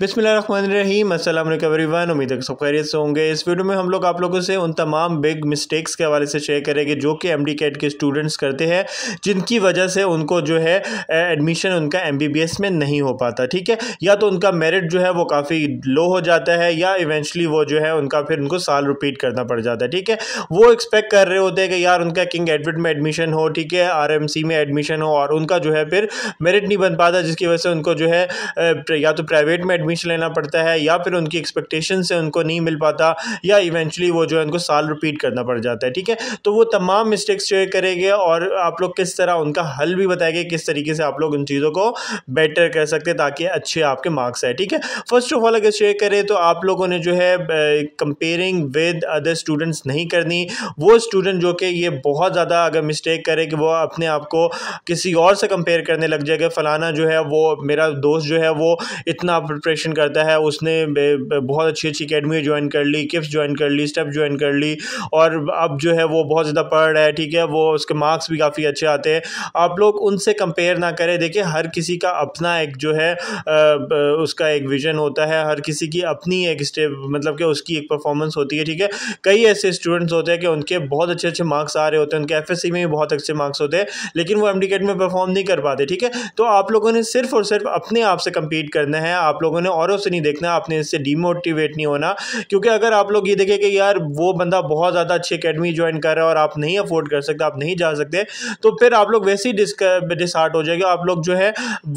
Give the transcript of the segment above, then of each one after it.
बिसमीम अल्लाम वन उम्मीद है सब खैरियत से होंगे इस वीडियो में हम लोग आप लोगों से उन तमाम बिग मिस्टेक्स के हवाले से शेयर करेंगे जो कि एम डी कैट के स्टूडेंट्स करते हैं जिनकी वजह से उनको जो है एडमिशन उनका एम बी बी एस में नहीं हो पाता ठीक है या तो उनका मेरिट जो है वो काफ़ी लो हो जाता है या इवेंचुअली वो जो है उनका फिर उनको साल रिपीट करना पड़ जाता है ठीक है वो एक्सपेक्ट कर रहे होते हैं कि यार उनका किंग एडविट में एडमिशन हो ठीक है आर एम सी में एडमिशन हो और उनका जो है फिर मेरिट नहीं बन पाता जिसकी वजह से उनको जो है या तो प्राइवेट में एडमिशन लेना पड़ता है या फिर उनकी एक्सपेक्टेशन से उनको नहीं मिल पाता या इवेंचुअली वो जो है उनको साल रिपीट करना पड़ जाता है ठीक है तो वो तमाम मिस्टेक्स जो है करेंगे और आप लोग किस तरह उनका हल भी बताएंगे किस तरीके से आप लोग उन चीज़ों को बेटर कर सकते ताकि अच्छे आपके मार्क्स आए ठीक है फर्स्ट ऑफ ऑल अगर शेयर करें तो आप लोगों ने जो है कंपेयरिंग विद अदर स्टूडेंट्स नहीं करनी वो स्टूडेंट जो कि ये बहुत ज़्यादा अगर मिस्टेक करे कि वो अपने आप को किसी और से कंपेयर करने लग जाएगा फ़लाना जो है वो मेरा दोस्त जो है वो इतना प्रिपरेशन क्रिएशन करता है उसने बहुत अच्छी अच्छी अकेडमी ज्वाइन कर ली किफ्स ज्वाइन कर ली स्टेप ज्वाइन कर ली और अब जो है वो बहुत ज़्यादा पढ़ रहा है ठीक है वो उसके मार्क्स भी काफ़ी अच्छे आते हैं आप लोग उनसे कंपेयर ना करें देखिए हर किसी का अपना एक जो है उसका एक विजन होता है हर किसी की अपनी एक स्टेप मतलब कि उसकी एक परफॉर्मेंस होती है ठीक है कई ऐसे स्टूडेंट्स होते हैं कि उनके बहुत अच्छे अच्छे मार्क्स आ रहे होते हैं उनके एफ में भी बहुत अच्छे मार्क्स होते हैं लेकिन वो एम में परफॉर्म नहीं कर पाते ठीक है तो आप लोगों ने सिर्फ और सिर्फ अपने आप से कम्पीट करना है आप लोगों ने अपने औरों से नहीं देखना आपने इससे डीमोटिवेट नहीं होना क्योंकि अगर आप लोग ये देखें कि यार वो बंदा बहुत ज़्यादा अच्छी अकेडमी ज्वाइन कर रहा है और आप नहीं अफोर्ड कर सकते आप नहीं जा सकते तो फिर आप लोग वैसे ही डिसहार्ट हो जाएगा आप लोग जो है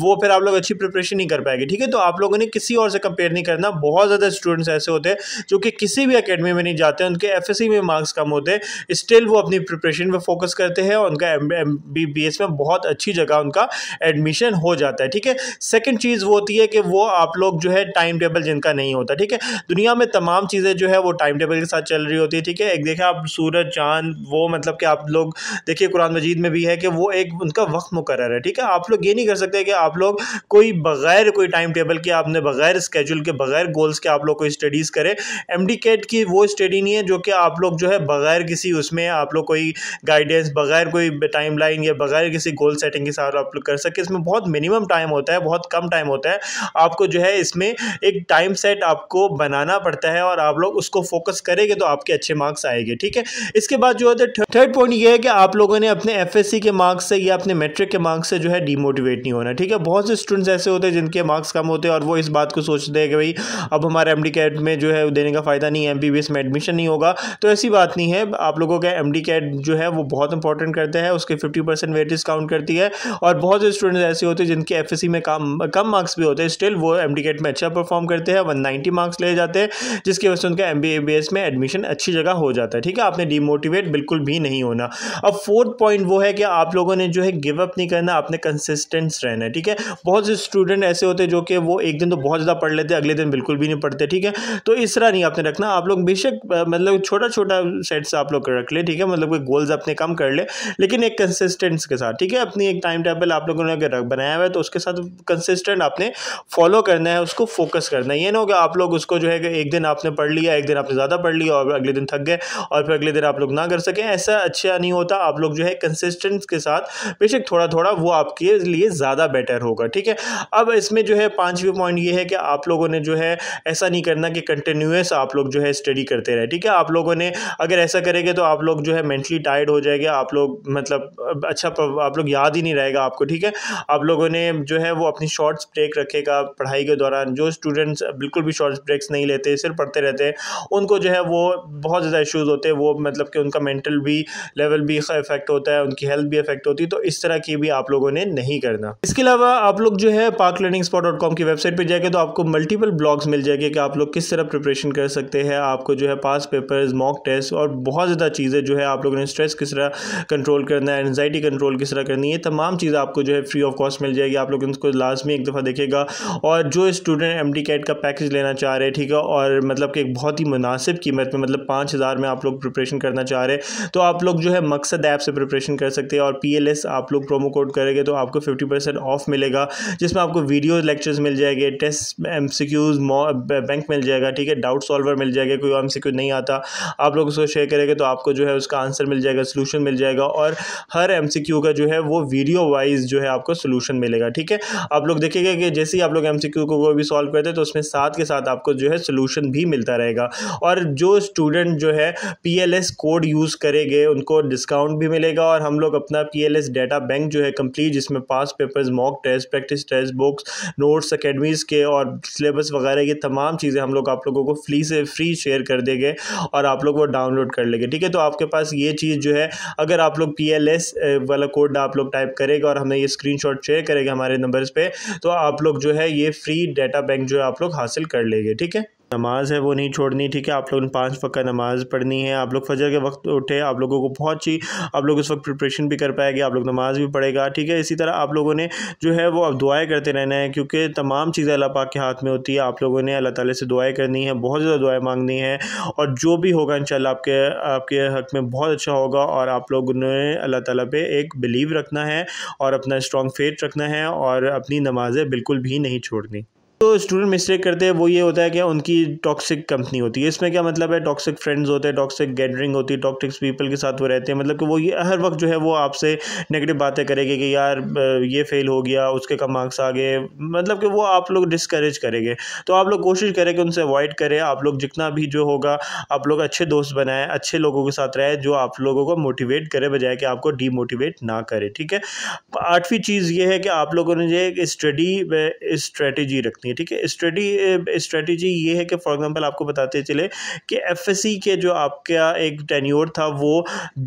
वो फिर आप लोग अच्छी प्रिपरेशन नहीं कर पाएंगे ठीक है तो आप लोगों ने किसी और से कंपेयर नहीं करना बहुत ज़्यादा स्टूडेंट्स ऐसे होते हैं जो कि किसी भी अकेडमी में नहीं जाते उनके एफ में मार्क्स कम होते हैं स्टिल वो अपनी प्रिपरेशन पर फोकस करते हैं और उनका एम में बहुत अच्छी जगह उनका एडमिशन हो जाता है ठीक है सेकेंड चीज़ वो होती है कि वो आप लोग जो है टाइम टेबल जिनका नहीं होता ठीक है दुनिया में तमाम चीज़ें जो है वो टाइम टेबल के साथ चल रही होती है ठीक है एक देखें आप सूरज चांद वो मतलब कि आप लोग देखिए कुरान मजीद में भी है कि वो एक उनका वक्त मुकर है ठीक है आप लोग ये नहीं कर सकते कि आप लोग कोई बगैर कोई टाइम टेबल के आपने बगैर स्केजूल के बगैर गोल्स के आप लोग कोई स्टडीज़ करें एम की वो स्टडी नहीं है जो कि आप लोग जो है बगैर किसी उसमें आप लोग कोई गाइडेंस बगैर कोई टाइम लाइन या बगैर किसी गोल सेटिंग के साथ आप लोग कर सके इसमें बहुत मिनिमम टाइम होता है बहुत कम टाइम होता है आपको जो है इसमें एक टाइम सेट आपको बनाना पड़ता है और आप लोग उसको फोकस करेंगे तो आपके अच्छे मार्क्स आएंगे ठीक है इसके बाद जो है थर्ड पॉइंट ये है कि आप लोगों ने अपने एफ के मार्क्स से या अपने मेट्रिक के मार्क्स से जो है डीमोटिवेट नहीं होना ठीक है बहुत से स्टूडेंट्स ऐसे होते हैं जिनके मार्क्स कम होते हैं और वो इस बात को सोचते हैं कि भाई अब हमारे एम कैट में जो है देने का फ़ायदा नहीं है एम में एडमिशन नहीं होगा तो ऐसी बात नहीं है आप लोगों का एम कैट जो है वो बहुत इंपॉर्टेंट करता है उसके फिफ्टी परसेंट वेट डिस्काउंट करती है और बहुत से स्टूडेंट्स ऐसे होते हैं जिनके एफ में कम कम मार्क्स भी होते हैं स्टिल वो एम गेट में अच्छा परफॉर्म करते हैं वन नाइन्टी मार्क्स ले जाते हैं जिसकी वजह से उनका एम बी में एडमिशन अच्छी जगह हो जाता है ठीक है आपने डीमोटिवेट बिल्कुल भी नहीं होना अब फोर्थ पॉइंट वो है कि आप लोगों ने जो है गिव अप नहीं करना आपने कंसिस्टेंस रहना है ठीक है बहुत से स्टूडेंट ऐसे होते हैं जो कि वो एक दिन तो बहुत ज़्यादा पढ़ लेते हैं अगले दिन बिल्कुल भी नहीं पढ़ते ठीक है तो इस तरह नहीं आपने रखना आप लोग बेशक मतलब छोटा छोटा सेट्स आप लोग रख ले ठीक है मतलब कोई गोल्स अपने कम कर ले लेकिन एक कंसिस्टेंस के साथ ठीक है अपनी एक टाइम टेबल आप लोगों ने अगर बनाया हुआ है तो उसके साथ कंसिस्टेंट आपने फॉलो करना है उसको फोकस करना है ये ना होगा आप लोग उसको जो है एक दिन आपने पढ़ लिया एक दिन आपने ज़्यादा पढ़ लिया और अगले दिन थक गए और फिर अगले दिन आप लोग ना कर सकें ऐसा अच्छा नहीं होता आप लोग जो है कंसिस्टेंस के साथ बेशक थोड़ा थोड़ा वो आपके लिए ज़्यादा बेटर होगा ठीक है अब इसमें जो है पाँचवें पॉइंट ये है कि आप लोगों ने जो है ऐसा नहीं करना कि कंटिन्यूस आप लोग जो है स्टडी करते रहे ठीक है आप लोगों ने अगर ऐसा करेंगे तो आप लोग जो है मेंटली टायर्ड हो जाएंगे आप लोग मतलब अच्छा आप लोग याद ही नहीं रहेगा आपको ठीक है आप लोगों ने जो है वो अपनी शॉर्ट्स ब्रेक रखेगा पढ़ाई के दौरान दौरान जो स्टूडेंट्स बिल्कुल भी शॉर्ट ब्रेक्स नहीं लेते सिर्फ पढ़ते रहते हैं उनको जो है वो बहुत ज़्यादा इशूज़ होते हैं वो मतलब कि उनका मेंटल भी लेवल भी इफेक्ट होता है उनकी हेल्थ भी इफेक्ट होती है तो इस तरह की भी आप लोगों ने नहीं करना इसके अलावा आप लोग जो है park learning spot dot com की वेबसाइट पर जाएंगे तो आपको मल्टीपल ब्लॉग्स मिल जाएंगे कि आप लोग किस तरह प्रिपरेशन कर सकते हैं आपको जो है पास पेपर्स मॉक टेस्ट और बहुत ज़्यादा चीज़ें जो है आप लोगों ने स्ट्रेस किस तरह कंट्रोल करना है एनजाइटी कंट्रोल किस तरह करनी है तमाम चीज़ आपको जो है फ्री ऑफ कॉस्ट मिल जाएगी आप लोग इनको लाजमी एक दफ़ा देखेगा और जो इस स्टूडेंट एम डी कैट का पैकेज लेना चाह रहे हैं ठीक है और मतलब कि एक बहुत ही मुनासिब कीमत में मतलब पाँच हज़ार में आप लोग प्रिपरेशन करना चाह रहे हैं तो आप लोग जो है मकसद ऐप से प्रिपरेशन कर सकते हैं और पी एल एस आप लोग प्रोमो कोड करेंगे तो आपको फिफ्टी परसेंट ऑफ मिलेगा जिसमें आपको वीडियो लेक्चर्स मिल जाएंगे test M C Qs bank मिल जाएगा ठीक है डाउट सॉल्वर मिल जाएगा कोई एम सी क्यू नहीं आता आप लोग उसको शेयर करेंगे तो आपको जो है उसका आंसर मिल जाएगा सोलूशन मिल जाएगा और हर एम सी क्यू का जो है वो वीडियो वाइज जो है आपको सोलूशन मिलेगा ठीक है आप लोग देखेंगे कि जैसे ही आप लोग एम सी क्यू को को भी सॉल्व करते हैं तो उसमें साथ के साथ आपको जो है सोल्यूशन भी मिलता रहेगा और जो स्टूडेंट जो है पी कोड यूज़ करेंगे उनको डिस्काउंट भी मिलेगा और हम लोग अपना पी डाटा बैंक जो है कम्प्लीट जिसमें past papers mock test practice test books notes academies के और सिलेबस वगैरह की तमाम चीज़ें हम लोग आप लोगों को फ्री से फ्री शेयर कर देंगे और आप लोग वो डाउनलोड कर लेंगे ठीक है तो आपके पास ये चीज़ जो है अगर आप लोग पी वाला कोड आप लोग टाइप करेगा और हमें ये स्क्रीन शेयर करेगा हमारे नंबर्स पर तो आप लोग जो है ये फ्री डेटा बैंक जो है आप लोग हासिल कर लेंगे ठीक है नमाज है वो नहीं छोड़नी ठीक है आप लोगों ने पाँच वक्त नमाज़ पढ़नी है आप लोग फजर के वक्त उठे आप लोगों को बहुत सी आप लोग उस वक्त प्रिपरेशन भी कर पाएंगे आप लोग नमाज भी पढ़ेगा ठीक है इसी तरह आप लोगों ने जो है वो अब दुआएं करते रहना है क्योंकि तमाम चीज़ें अल्लाह पाक के हाथ में होती है आप लोगों ने अल्लाह ताली से दुआएँ करनी है बहुत ज़्यादा दुआएँ मांगनी है और जो भी होगा इन आपके आपके हक में बहुत अच्छा होगा और आप लोगों ने अल्लाह ताली पे एक बिलीव रखना है और अपना स्ट्रॉन्ग फेथ रखना है और अपनी नमाज़ें बिल्कुल भी नहीं छोड़नी तो स्टूडेंट मिस्टेक करते हैं वो ये होता है कि उनकी टॉक्सिक कंपनी होती है इसमें क्या मतलब है टॉक्सिक फ्रेंड्स होते हैं टॉक्सिक गैदरिंग होती है टॉक्सिक पीपल के साथ वो रहते हैं मतलब कि वो ये हर वक्त जो है वो आपसे नेगेटिव बातें करेंगे कि यार ये फेल हो गया उसके कम मार्क्स आ गए मतलब कि वो आप लोग डिस्करेज करेंगे तो आप लोग कोशिश करें कि उनसे अवॉइड करें आप लोग जितना भी जो होगा आप लोग अच्छे दोस्त बनाएं अच्छे लोगों के साथ रहें जो आप लोगों को मोटिवेट करे बजाय कि आपको डीमोटिवेट ना करे ठीक है आठवीं चीज़ ये है कि आप लोगों ने ये स्टडी स्ट्रेटी रखनी है ठीक है स्ट्रेटी स्ट्रेटजी eh, ये है कि फॉर एग्ज़ाम्पल आपको बताते चले कि एफ के जो आपका एक टेन्योर था वो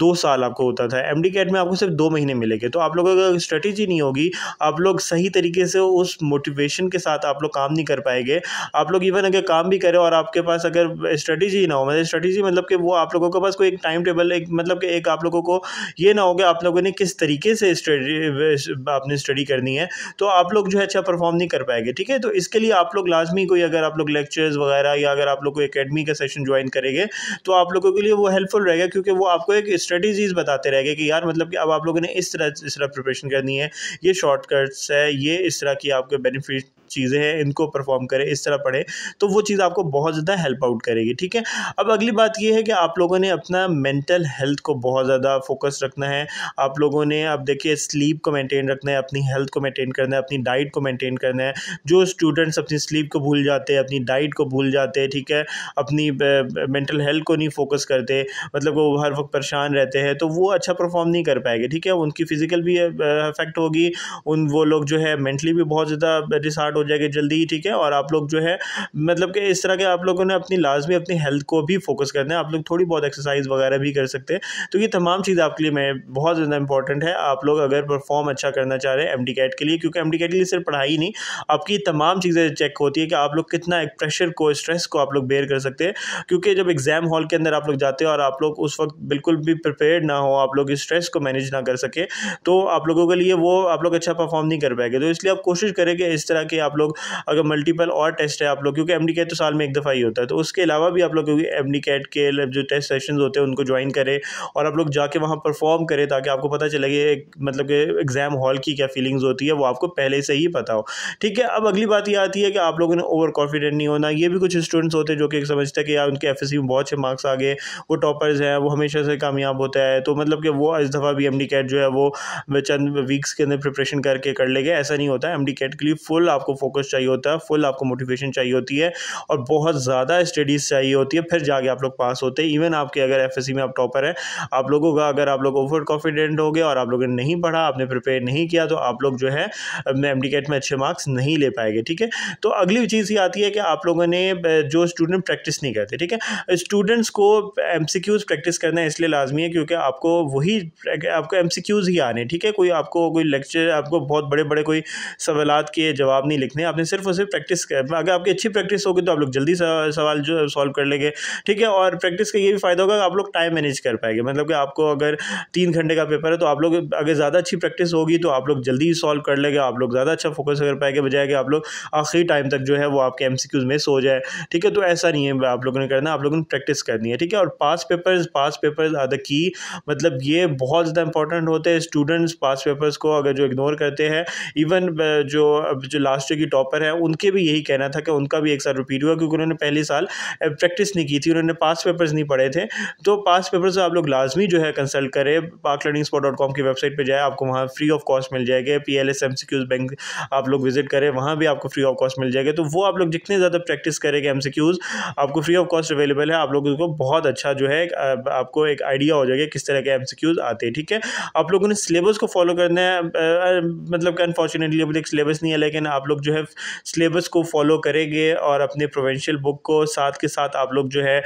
दो साल आपको होता था एम कैट में आपको सिर्फ दो महीने मिलेंगे तो आप लोगों का स्ट्रेटजी नहीं होगी आप लोग सही तरीके से उस मोटिवेशन के साथ आप लोग काम नहीं कर पाएंगे आप लोग इवन अगर काम भी करें और आपके पास अगर स्ट्रेटजी ना हो मतलब स्ट्रेटजी मतलब कि वो आप लोगों के पास कोई एक टाइम टेबल एक मतलब कि एक आप लोगों को ये ना हो आप लोगों ने किस तरीके से स्टडी आपने स्टडी करनी है तो आप लोग जो है अच्छा परफॉर्म नहीं कर पाएंगे ठीक है तो इसके इसके लिए आप लोग लाजमी कोई अगर आप लोग लेक्चर्स वगैरह या अगर आप लोग कोई अकेडमी का सेशन ज्वाइन करेंगे तो आप लोगों के लिए वो हेल्पफुल रहेगा क्योंकि वो आपको एक स्ट्रेटीज बताते रहेंगे कि यार मतलब कि अब आप लोगों ने इस तरह इस तरह प्रिपरेशन करनी है ये शॉर्टकट्स है ये इस तरह की आपके बेनिफिट चीज़ें हैं इनको परफॉर्म करें इस तरह पढ़ें तो वो चीज़ आपको बहुत ज़्यादा हेल्प आउट करेगी ठीक है अब अगली बात ये है कि आप लोगों ने अपना मेंटल हेल्थ को बहुत ज़्यादा फोकस रखना है आप लोगों ने अब देखिए स्लीप को मेंटेन रखना है अपनी हेल्थ को मेंटेन करना है अपनी डाइट को मेंटेन करना है जो स्टूडेंट्स अपनी स्लीप को भूल जाते हैं अपनी डाइट को भूल जाते हैं ठीक है अपनी मेंटल हेल्थ को नहीं फोकस करते मतलब वो हर वक्त परेशान रहते हैं तो वो अच्छा परफॉर्म नहीं कर पाएंगे ठीक है उनकी फ़िज़िकल भी इफेक्ट होगी उन वो लोग जो है मेंटली भी बहुत ज़्यादा डिसार्ड स्टार्ट हो जाएगी जल्दी ही ठीक है और आप लोग जो है मतलब कि इस तरह के आप लोगों ने अपनी लाजमी अपनी हेल्थ को भी फोकस करना है आप लोग थोड़ी बहुत एक्सरसाइज वगैरह भी कर सकते हैं तो ये तमाम चीज़ आपके लिए मैं बहुत ज़्यादा इंपॉर्टेंट है आप लोग अगर परफॉर्म अच्छा करना चाह रहे हैं एम कैट के लिए क्योंकि एम कैट के लिए सिर्फ पढ़ाई ही नहीं आपकी तमाम चीज़ें चेक होती है कि आप लोग कितना एक प्रेशर को स्ट्रेस को आप लोग बेयर कर सकते हैं क्योंकि जब एग्ज़ाम हॉल के अंदर आप लोग जाते हो और आप लोग उस वक्त बिल्कुल भी प्रिपेयर ना हो आप लोग इस स्ट्रेस को मैनेज ना कर सके तो आप लोगों के लिए वो आप लोग अच्छा परफॉर्म नहीं कर पाएंगे तो इसलिए आप कोशिश करें कि इस तरह के आप लोग अगर मल्टीपल और टेस्ट है आप लोग क्योंकि एम तो साल में एक दफ़ा ही होता है तो उसके अलावा भी आप लोग क्योंकि एम के जो टेस्ट सेशन होते हैं उनको ज्वाइन करें और आप लोग जाके वहाँ परफॉर्म करें ताकि आपको पता चले कि मतलब कि एग्ज़ाम हॉल की क्या फीलिंग्स होती है वो आपको पहले से ही पता हो ठीक है अब अगली बात ये आती है कि आप लोगों ने ओवर कॉन्फिडेंट नहीं होना ये भी कुछ स्टूडेंट्स होते हैं जो कि समझते हैं कि यार उनके एफ में बहुत से मार्क्स आ गए वो टॉपर्स हैं वो हमेशा से कामयाब होता है तो मतलब कि वो इस दफ़ा भी एम कैट जो है वो चंद वीक्स के अंदर प्रिपरेशन करके कर लेंगे ऐसा नहीं होता है एम कैट के लिए फुल आपको फोकस चाहिए होता है फुल आपको मोटिवेशन चाहिए होती है और बहुत ज़्यादा स्टडीज़ चाहिए होती है फिर जाके आप लोग पास होते हैं इवन आपके अगर एफ में आप टॉपर हैं आप लोगों का अगर आप लोग ओवर कॉन्फिडेंट हो गए और आप लोगों ने नहीं पढ़ा आपने प्रिपेयर नहीं किया तो आप लोग जो है एम में अच्छे मार्क्स नहीं ले पाएंगे ठीक है तो अगली चीज़ ये आती है कि आप लोगों ने जो स्टूडेंट प्रैक्टिस नहीं करते ठीक है स्टूडेंट्स को एम प्रैक्टिस करना इसलिए लाजमी है क्योंकि आपको वही आपको एम ही आने ठीक है कोई आपको कोई लेक्चर आपको बहुत बड़े बड़े कोई सवाल के जवाब नहीं लिखने आपने सिर्फ और सिर्फ प्रैक्टिस अगर आपकी अच्छी प्रैक्टिस होगी तो आप लोग जल्दी सवाल जो सॉल्व कर लेंगे ठीक है और प्रैक्टिस का ये भी फ़ायदा होगा आप लोग टाइम मैनेज कर पाएंगे मतलब कि आपको अगर तीन घंटे का पेपर है तो आप लोग अगर ज़्यादा अच्छी प्रैक्टिस होगी तो आप लोग जल्दी सॉल्व कर लेंगे आप लोग ज़्यादा अच्छा फोकस कर पाएंगे बजाय कि आप लोग आखिरी टाइम तक जो है वो आपके एम मिस हो जाए ठीक है तो ऐसा नहीं है आप लोगों ने करना आप लोगों ने प्रैक्टिस करनी है ठीक है और past paper past paper are the की मतलब ये बहुत ज़्यादा इंपॉर्टेंट होते हैं स्टूडेंट्स पास पेपर्स को अगर जो इग्नोर करते हैं इवन जो जो लास्ट की टॉपर हैं उनके भी यही कहना था कि उनका भी एक साल रिपीट हुआ क्योंकि उन्होंने पहले साल प्रैक्टिस नहीं की थी उन्होंने पास पेपर्स नहीं पढ़े थे तो पास पेपर्स आप लोग लाजमी जो है कंसल्ट करें Pak learning spot dot com की वेबसाइट पर जाए आपको वहाँ फ्री ऑफ कॉस्ट मिल जाएगा P L S M C Qs bank आप लोग विजिट करें वहाँ भी आपको फ्री ऑफ कॉस्ट मिल जाएगा तो वो आप लोग जितने ज़्यादा प्रैक्टिस करेंगे एम सी क्यूज़ आपको फ्री ऑफ कॉस्ट अवेलेबल है आप लोग उसको बहुत अच्छा जो है आपको एक आइडिया हो जाएगा किस तरह के एम सी क्यूज़ आते हैं ठीक है आप लोगों ने सिलेबस को फॉलो करना है मतलब कि अनफॉर्चुनेटली अभी तक सिलेबस नहीं है लेकिन आप लोग जो है सिलेबस को फॉलो करेंगे और अपने प्रोवेंशियल बुक को साथ के साथ आप लोग जो है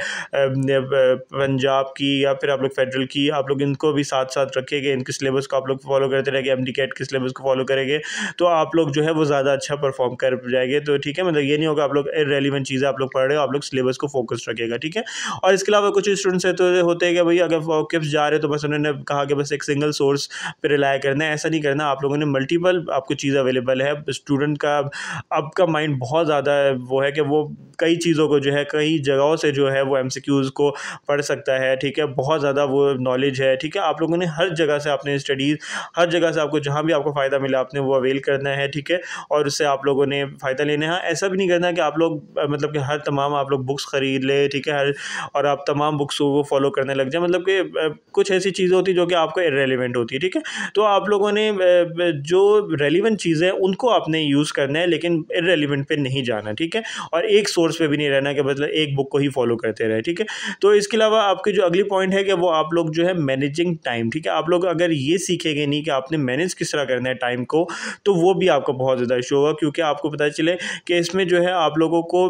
पंजाब की या फिर आप लोग फेडरल की आप लोग इनको भी साथ साथ रखेंगे इनके सिलेबस को आप लोग फॉलो करते रहेंगे एम कैट के सिलेबस को फॉलो करेंगे तो आप लोग जो है वो ज़्यादा अच्छा परफॉर्म कर जाएंगे तो ठीक है मतलब ये नहीं होगा आप लोग रेलिवेंट चीज़ें आप लोग पढ़ रहे हो आप लोग सिलेबस को फोकस रखेगा ठीक है और इसके अलावा कुछ स्टूडेंट्स है तो होते हैं कि भाई अगर किप्स जा रहे तो बस उन्होंने कहा कि बस एक सिंगल सोर्स पर रिलाई करना है ऐसा नहीं करना आप लोगों ने मल्टीपल आपको चीज़ अवेलेबल है स्टूडेंट का अब अब का माइंड बहुत ज़्यादा वो है कि वो कई चीज़ों को जो है कई जगहों से जो है वो एम को पढ़ सकता है ठीक है बहुत ज़्यादा वो नॉलेज है ठीक है आप लोगों ने हर जगह से अपने स्टडीज़ हर जगह से आपको जहाँ भी आपको फ़ायदा मिला आपने वो अवेल करना है ठीक है और उससे आप लोगों ने फ़ायदा लेना है हाँ, ऐसा भी नहीं करना कि आप लोग मतलब कि हर तमाम आप लोग बुक्स ख़रीद ले ठीक है हर और आप तमाम बुक्स को फॉलो करने लग जाए मतलब कि कुछ ऐसी चीज़ें होती जो कि आपको इरेलीवेंट होती है ठीक है तो आप लोगों ने जो रेलिवेंट चीज़ें उनको आपने यूज़ करना है लेकिन इरेलीवेंट पे नहीं जाना ठीक है और एक सोर्स पे भी नहीं रहना कि मतलब एक बुक को ही फॉलो करते रहे ठीक है तो इसके अलावा आपकी जो अगली पॉइंट है कि वो आप लोग जो है मैनेजिंग टाइम ठीक है आप लोग अगर ये सीखेंगे नहीं कि आपने मैनेज किस तरह करना है टाइम को तो वो भी आपको बहुत ज़्यादा इशू होगा क्योंकि आपको पता चले कि इसमें जो है आप लोगों को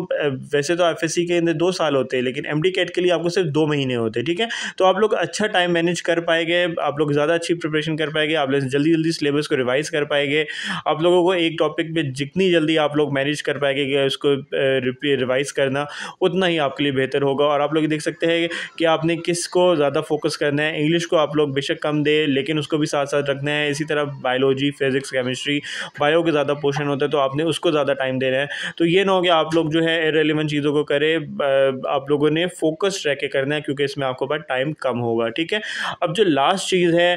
वैसे तो एफ के अंदर दो साल होते हैं लेकिन एम कैट के लिए आपको सिर्फ दो महीने होते हैं ठीक है तो आप लोग अच्छा टाइम मैनेज कर पाएंगे आप लोग ज़्यादा अच्छी प्रिपरेशन कर पाएंगे आप लोग जल्दी जल्दी सिलेबस को रिवाइज़ कर पाएंगे आप लोगों को एक टॉपिक पर जितनी जल्दी आप लोग मैनेज कर पाएंगे कि उसको रिवाइज़ करना उतना ही आपके लिए बेहतर होगा और आप लोग देख सकते हैं कि आपने किस को ज़्यादा फोकस करना है इंग्लिश को आप लोग बेशक कम दे लेकिन उसको भी साथ साथ रखना है इसी तरह बायोलॉजी फिज़िक्स केमिस्ट्री बायो के ज़्यादा पोर्शन होता है तो आपने उसको ज़्यादा टाइम देना है तो ये ना हो गया आप लोग जो है रेलिवेंट चीज़ों को करें आप लोगों ने फोकस रह के करना है क्योंकि इसमें आपको पास टाइम कम होगा ठीक है अब जो लास्ट चीज़ है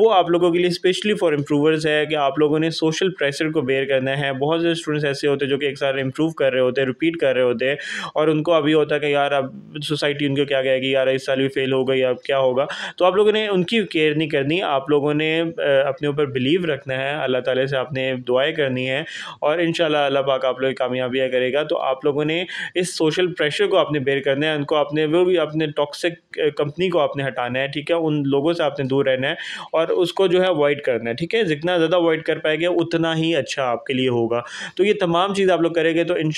वो आप लोगों के लिए स्पेशली फॉर इम्प्रूवर्स है कि आप लोगों ने सोशल प्रेशर को बेयर करना है बहुत से स्टूडेंट्स ऐसे होते हैं जो कि एक साल इम्प्रूव कर रहे होते हैं रिपीट कर रहे होते हैं और उनको अभी होता है कि यार अब सोसाइटी उनको क्या कहेगी यार इस साल भी फेल हो गई अब क्या होगा तो आप लोगों ने उनकी केयर नहीं करनी आप लोगों ने अपने ऊपर बिलीव रखना है अल्लाह ताली से आपने दुआएं करनी है और इन अल्लाह पाक आप लोग कामयाबियाँ करेगा तो आप लोगों ने इस सोशल प्रेशर को आपने बेयर करना है उनको आपने वो भी अपने टॉक्सिक कंपनी को आपने हटाना है ठीक है उन लोगों से आपने दूर रहना है और उसको जो है अवॉइड करना है ठीक है जितना ज़्यादा अवॉइड कर पाएंगे उतना ही अच्छा आपके लिए होगा तो ये तमाम चीज़ आप लोग करेंगे तो इन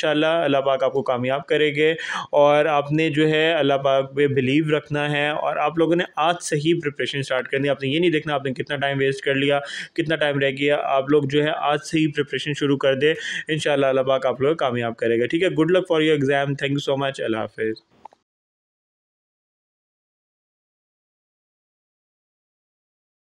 अल्लाह पाक आपको कामयाब करेंगे और आपने जो है अल्लाह पाक पे बिलीव रखना है और आप लोगों ने आज से ही प्रिपरेशन स्टार्ट करनी आपने ये नहीं देखना आपने कितना टाइम वेस्ट कर लिया कितना टाइम रह गया आप लोग जो है आज से ही प्रिपरेशन शुरू कर दे इन अल्लाह पाक आप लोग कामयाब करेगा ठीक है good luck for your exam thank you so much अल्लाह हाफिज़